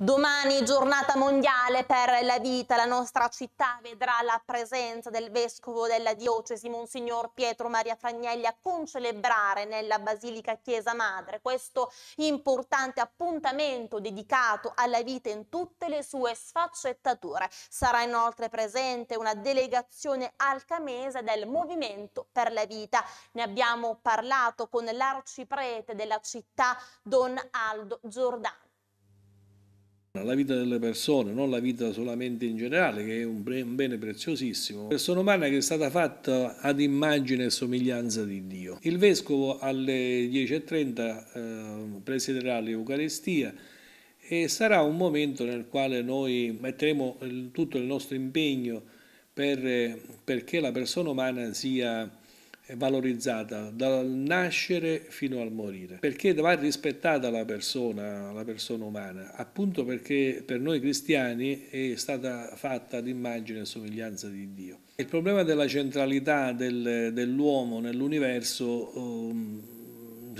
Domani giornata mondiale per la vita, la nostra città vedrà la presenza del vescovo della diocesi, Monsignor Pietro Maria Fragnelli, a concelebrare nella Basilica Chiesa Madre questo importante appuntamento dedicato alla vita in tutte le sue sfaccettature. Sarà inoltre presente una delegazione alcamese del Movimento per la Vita. Ne abbiamo parlato con l'arciprete della città, Don Aldo Giordano la vita delle persone, non la vita solamente in generale, che è un bene preziosissimo. La persona umana che è stata fatta ad immagine e somiglianza di Dio. Il Vescovo alle 10.30 eh, presiderà l'Eucarestia e sarà un momento nel quale noi metteremo tutto il nostro impegno per, perché la persona umana sia valorizzata dal nascere fino al morire, perché va rispettata la persona, la persona umana, appunto perché per noi cristiani è stata fatta l'immagine e somiglianza di Dio. Il problema della centralità del, dell'uomo nell'universo um,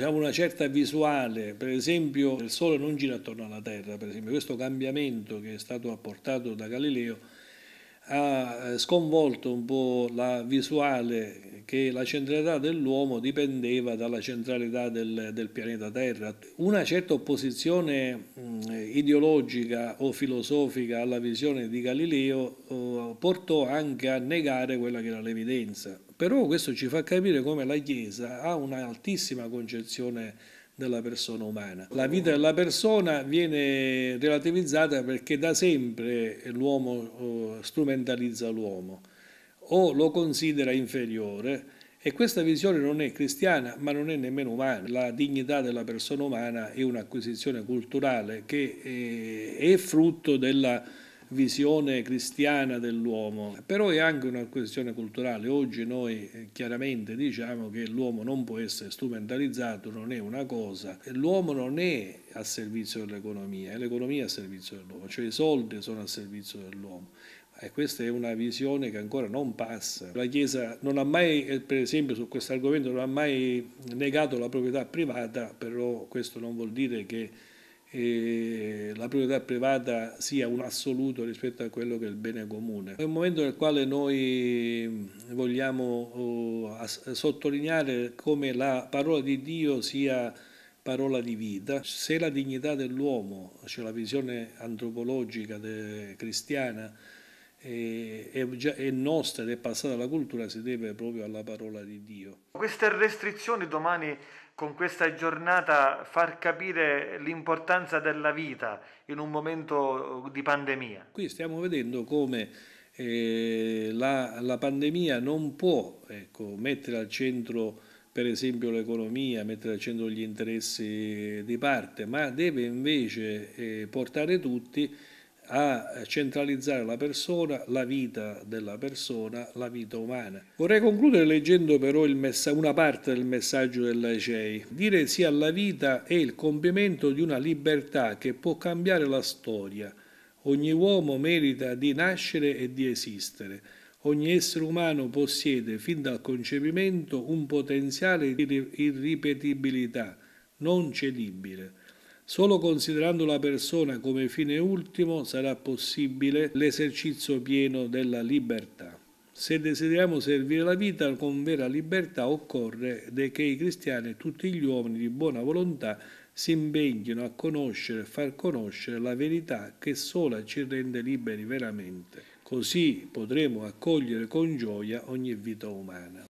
una certa visuale, per esempio il Sole non gira attorno alla Terra, per esempio questo cambiamento che è stato apportato da Galileo ha eh, sconvolto un po' la visuale che la centralità dell'uomo dipendeva dalla centralità del, del pianeta Terra. Una certa opposizione ideologica o filosofica alla visione di Galileo eh, portò anche a negare quella che era l'evidenza. Però questo ci fa capire come la Chiesa ha un'altissima concezione della persona umana. La vita della persona viene relativizzata perché da sempre l'uomo eh, strumentalizza l'uomo o lo considera inferiore e questa visione non è cristiana ma non è nemmeno umana. La dignità della persona umana è un'acquisizione culturale che eh, è frutto della visione cristiana dell'uomo, però è anche una questione culturale. Oggi noi eh, chiaramente diciamo che l'uomo non può essere strumentalizzato, non è una cosa, l'uomo non è a servizio dell'economia, è l'economia a servizio dell'uomo, cioè i soldi sono a servizio dell'uomo. E questa è una visione che ancora non passa. La Chiesa non ha mai, eh, per esempio su questo argomento, non ha mai negato la proprietà privata, però questo non vuol dire che e la proprietà privata sia un assoluto rispetto a quello che è il bene comune. È un momento nel quale noi vogliamo oh, sottolineare come la parola di Dio sia parola di vita. Se la dignità dell'uomo, cioè la visione antropologica cristiana, e, e, già, è nostra ed è passata alla cultura si deve proprio alla parola di Dio. Queste restrizioni domani con questa giornata far capire l'importanza della vita in un momento di pandemia. Qui stiamo vedendo come eh, la, la, pandemia non può ecco, mettere al centro per esempio l'economia, mettere al centro gli interessi di parte, ma deve invece eh, portare tutti a centralizzare la persona, la vita della persona, la vita umana. Vorrei concludere leggendo però una parte del messaggio della CEI. Dire sì alla vita è il compimento di una libertà che può cambiare la storia. Ogni uomo merita di nascere e di esistere. Ogni essere umano possiede fin dal concepimento un potenziale di irripetibilità non cedibile Solo considerando la persona come fine ultimo sarà possibile l'esercizio pieno della libertà. Se desideriamo servire la vita con vera libertà occorre che i cristiani e tutti gli uomini di buona volontà si impegnino a conoscere e far conoscere la verità che sola ci rende liberi veramente. Così potremo accogliere con gioia ogni vita umana.